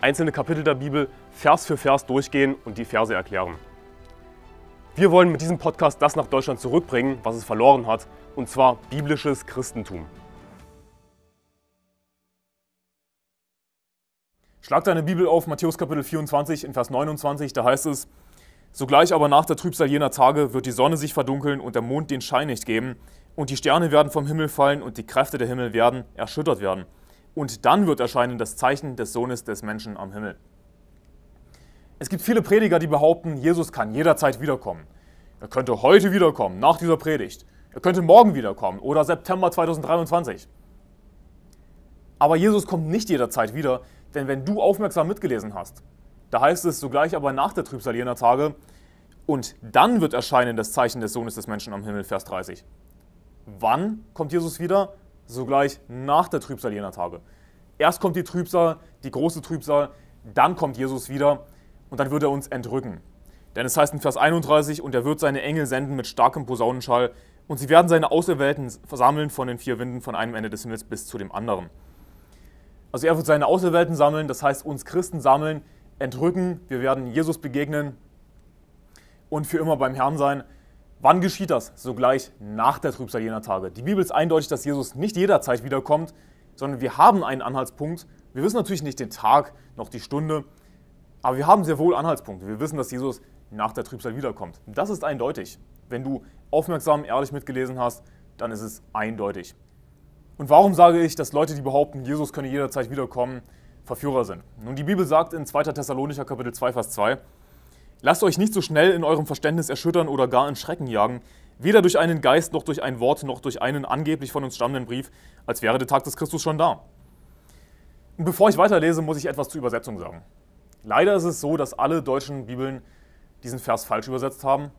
einzelne Kapitel der Bibel Vers für Vers durchgehen und die Verse erklären. Wir wollen mit diesem Podcast das nach Deutschland zurückbringen, was es verloren hat, und zwar biblisches Christentum. Schlag deine Bibel auf Matthäus Kapitel 24 in Vers 29, da heißt es, Sogleich aber nach der Trübsal jener Tage wird die Sonne sich verdunkeln und der Mond den Schein nicht geben, und die Sterne werden vom Himmel fallen und die Kräfte der Himmel werden erschüttert werden und dann wird erscheinen das Zeichen des Sohnes des Menschen am Himmel. Es gibt viele Prediger, die behaupten, Jesus kann jederzeit wiederkommen. Er könnte heute wiederkommen, nach dieser Predigt. Er könnte morgen wiederkommen oder September 2023. Aber Jesus kommt nicht jederzeit wieder, denn wenn du aufmerksam mitgelesen hast, da heißt es sogleich aber nach der Trübsal jener Tage, und dann wird erscheinen das Zeichen des Sohnes des Menschen am Himmel, Vers 30. Wann kommt Jesus wieder? sogleich nach der Trübsal jener Tage. Erst kommt die Trübsal, die große Trübsal, dann kommt Jesus wieder und dann wird er uns entrücken. Denn es heißt in Vers 31, und er wird seine Engel senden mit starkem Posaunenschall, und sie werden seine Auserwählten versammeln von den vier Winden von einem Ende des Himmels bis zu dem anderen. Also er wird seine Auserwählten sammeln, das heißt uns Christen sammeln, entrücken, wir werden Jesus begegnen und für immer beim Herrn sein. Wann geschieht das? Sogleich nach der Trübsal jener Tage. Die Bibel ist eindeutig, dass Jesus nicht jederzeit wiederkommt, sondern wir haben einen Anhaltspunkt. Wir wissen natürlich nicht den Tag noch die Stunde, aber wir haben sehr wohl Anhaltspunkte. Wir wissen, dass Jesus nach der Trübsal wiederkommt. Das ist eindeutig. Wenn du aufmerksam, ehrlich mitgelesen hast, dann ist es eindeutig. Und warum sage ich, dass Leute, die behaupten, Jesus könne jederzeit wiederkommen, Verführer sind? Nun, die Bibel sagt in 2. Thessalonicher Kapitel 2, Vers 2, Lasst euch nicht so schnell in eurem Verständnis erschüttern oder gar in Schrecken jagen, weder durch einen Geist noch durch ein Wort noch durch einen angeblich von uns stammenden Brief, als wäre der Tag des Christus schon da. Und bevor ich weiterlese, muss ich etwas zur Übersetzung sagen. Leider ist es so, dass alle deutschen Bibeln diesen Vers falsch übersetzt haben.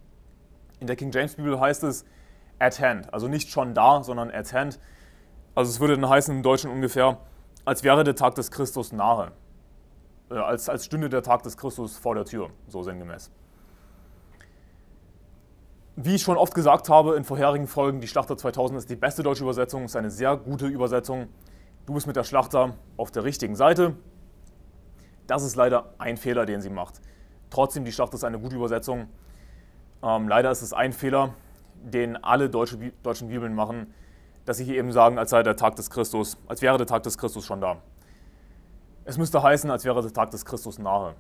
In der King James Bibel heißt es at hand, also nicht schon da, sondern at hand. Also es würde dann heißen im Deutschen ungefähr, als wäre der Tag des Christus nahe. Äh, als, als stünde der Tag des Christus vor der Tür, so sinngemäß. Wie ich schon oft gesagt habe in vorherigen Folgen, die Schlachter 2000 ist die beste deutsche Übersetzung, ist eine sehr gute Übersetzung. Du bist mit der Schlachter auf der richtigen Seite. Das ist leider ein Fehler, den sie macht. Trotzdem, die Schlachter ist eine gute Übersetzung. Ähm, leider ist es ein Fehler, den alle deutsche, deutschen Bibeln machen, dass sie hier eben sagen, als sei der Tag des Christus, als wäre der Tag des Christus schon da. Es müsste heißen, als wäre der Tag des Christus nahe.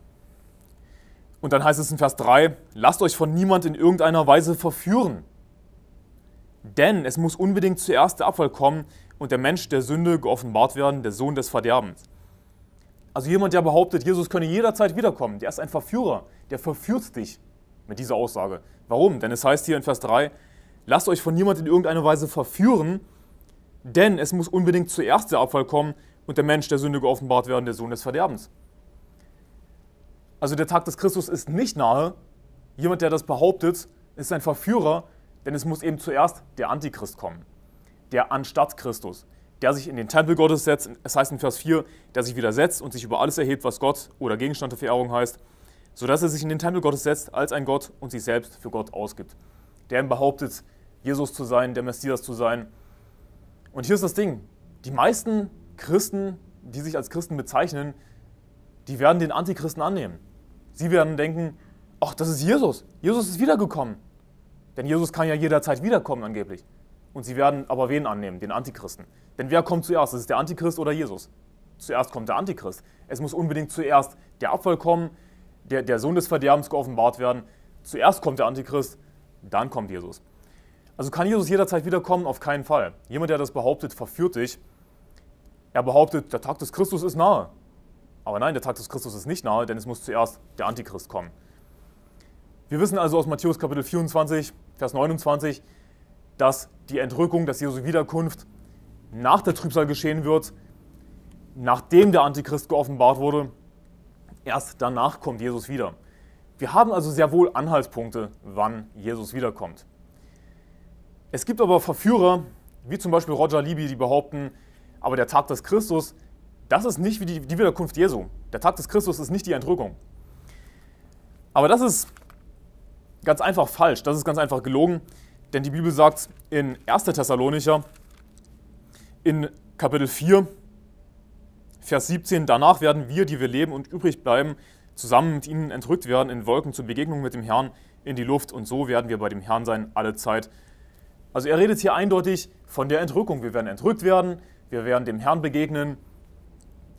Und dann heißt es in Vers 3, lasst euch von niemand in irgendeiner Weise verführen. Denn es muss unbedingt zuerst der Abfall kommen und der Mensch der Sünde geoffenbart werden, der Sohn des Verderbens. Also jemand, der behauptet, Jesus könne jederzeit wiederkommen, der ist ein Verführer, der verführt dich mit dieser Aussage. Warum? Denn es heißt hier in Vers 3, lasst euch von niemand in irgendeiner Weise verführen, denn es muss unbedingt zuerst der Abfall kommen und der Mensch der Sünde geoffenbart werden, der Sohn des Verderbens. Also der Tag des Christus ist nicht nahe. Jemand, der das behauptet, ist ein Verführer, denn es muss eben zuerst der Antichrist kommen, der anstatt Christus, der sich in den Tempel Gottes setzt, es heißt in Vers 4, der sich widersetzt und sich über alles erhebt, was Gott oder Gegenstand der Verehrung heißt, sodass er sich in den Tempel Gottes setzt als ein Gott und sich selbst für Gott ausgibt. Der ihm behauptet, Jesus zu sein, der Messias zu sein. Und hier ist das Ding, die meisten Christen, die sich als Christen bezeichnen, die werden den Antichristen annehmen. Sie werden denken, ach, das ist Jesus. Jesus ist wiedergekommen. Denn Jesus kann ja jederzeit wiederkommen angeblich. Und sie werden aber wen annehmen? Den Antichristen. Denn wer kommt zuerst? Ist es der Antichrist oder Jesus? Zuerst kommt der Antichrist. Es muss unbedingt zuerst der Abfall kommen, der, der Sohn des Verderbens geoffenbart werden. Zuerst kommt der Antichrist, dann kommt Jesus. Also kann Jesus jederzeit wiederkommen? Auf keinen Fall. Jemand, der das behauptet, verführt dich. Er behauptet, der Tag des Christus ist nahe. Aber nein, der Tag des Christus ist nicht nahe, denn es muss zuerst der Antichrist kommen. Wir wissen also aus Matthäus Kapitel 24, Vers 29, dass die Entrückung, dass Jesu Wiederkunft nach der Trübsal geschehen wird, nachdem der Antichrist geoffenbart wurde. Erst danach kommt Jesus wieder. Wir haben also sehr wohl Anhaltspunkte, wann Jesus wiederkommt. Es gibt aber Verführer, wie zum Beispiel Roger Libby, die behaupten, aber der Tag des Christus, das ist nicht wie die, die Wiederkunft Jesu. Der Tag des Christus ist nicht die Entrückung. Aber das ist ganz einfach falsch, das ist ganz einfach gelogen, denn die Bibel sagt in 1. Thessalonicher in Kapitel 4, Vers 17, danach werden wir, die wir leben und übrig bleiben, zusammen mit ihnen entrückt werden in Wolken zur Begegnung mit dem Herrn in die Luft und so werden wir bei dem Herrn sein alle Zeit. Also er redet hier eindeutig von der Entrückung. Wir werden entrückt werden, wir werden dem Herrn begegnen.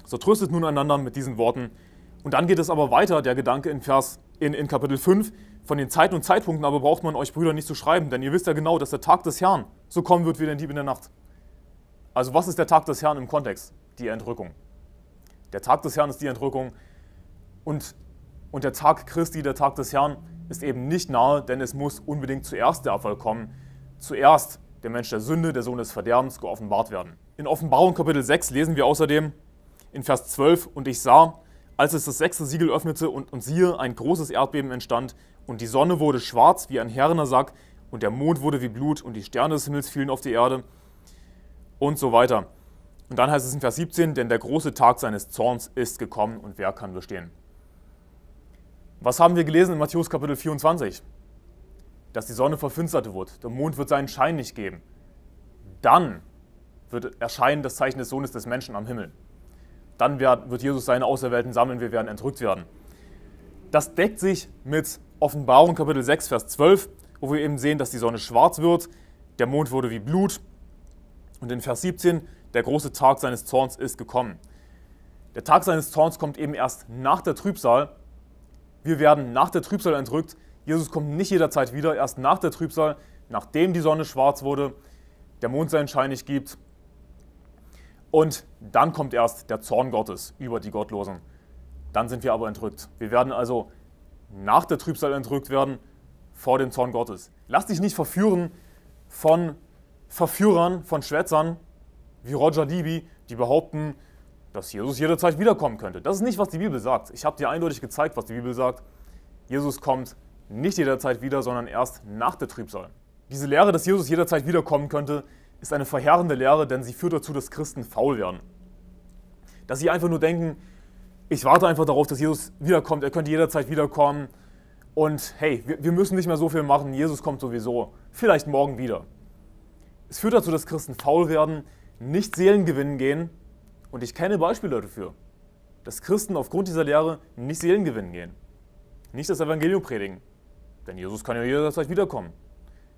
So tröstet nun einander mit diesen Worten. Und dann geht es aber weiter, der Gedanke in, Vers, in, in Kapitel 5. Von den Zeiten und Zeitpunkten aber braucht man euch Brüder nicht zu schreiben, denn ihr wisst ja genau, dass der Tag des Herrn so kommen wird wie der Dieb in der Nacht. Also was ist der Tag des Herrn im Kontext? Die Entrückung. Der Tag des Herrn ist die Entrückung und, und der Tag Christi, der Tag des Herrn, ist eben nicht nahe, denn es muss unbedingt zuerst der Abfall kommen. Zuerst der Mensch der Sünde, der Sohn des Verderbens geoffenbart werden. In Offenbarung Kapitel 6 lesen wir außerdem in Vers 12, und ich sah, als es das sechste Siegel öffnete und, und siehe, ein großes Erdbeben entstand, und die Sonne wurde schwarz wie ein Herrenersack und der Mond wurde wie Blut, und die Sterne des Himmels fielen auf die Erde, und so weiter. Und dann heißt es in Vers 17, denn der große Tag seines Zorns ist gekommen, und wer kann bestehen? Was haben wir gelesen in Matthäus Kapitel 24? Dass die Sonne verfinsterte wird, der Mond wird seinen Schein nicht geben. Dann wird erscheinen das Zeichen des Sohnes des Menschen am Himmel. Dann wird Jesus seine Auserwählten sammeln, wir werden entrückt werden. Das deckt sich mit Offenbarung Kapitel 6, Vers 12, wo wir eben sehen, dass die Sonne schwarz wird, der Mond wurde wie Blut. Und in Vers 17, der große Tag seines Zorns ist gekommen. Der Tag seines Zorns kommt eben erst nach der Trübsal. Wir werden nach der Trübsal entrückt. Jesus kommt nicht jederzeit wieder, erst nach der Trübsal, nachdem die Sonne schwarz wurde, der Mond seinen Schein nicht gibt und dann kommt erst der Zorn Gottes über die Gottlosen. Dann sind wir aber entrückt. Wir werden also nach der Trübsal entrückt werden vor dem Zorn Gottes. Lass dich nicht verführen von Verführern, von Schwätzern wie Roger Deeby, die behaupten, dass Jesus jederzeit wiederkommen könnte. Das ist nicht, was die Bibel sagt. Ich habe dir eindeutig gezeigt, was die Bibel sagt. Jesus kommt nicht jederzeit wieder, sondern erst nach der Trübsal. Diese Lehre, dass Jesus jederzeit wiederkommen könnte, ist eine verheerende Lehre, denn sie führt dazu, dass Christen faul werden. Dass sie einfach nur denken, ich warte einfach darauf, dass Jesus wiederkommt, er könnte jederzeit wiederkommen und hey, wir, müssen nicht mehr so viel machen, Jesus kommt sowieso, vielleicht morgen wieder. Es führt dazu, dass Christen faul werden, nicht Seelen gewinnen gehen und ich kenne Beispiele dafür, dass Christen aufgrund dieser Lehre nicht Seelen gewinnen gehen, nicht das Evangelium predigen, denn Jesus kann ja jederzeit wiederkommen.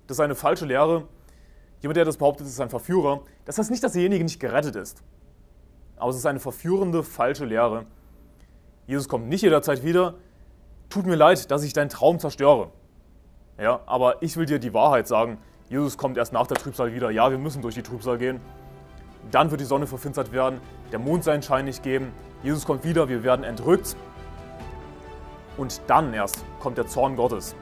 Das ist eine falsche Lehre, Jemand, der das behauptet, ist ein Verführer. Das heißt nicht, dass derjenige nicht gerettet ist. Aber es ist eine verführende, falsche Lehre. Jesus kommt nicht jederzeit wieder. Tut mir leid, dass ich deinen Traum zerstöre. Ja, aber ich will dir die Wahrheit sagen. Jesus kommt erst nach der Trübsal wieder. Ja, wir müssen durch die Trübsal gehen. Dann wird die Sonne verfinstert werden, der Mond seinen Schein nicht geben. Jesus kommt wieder, wir werden entrückt. Und dann erst kommt der Zorn Gottes.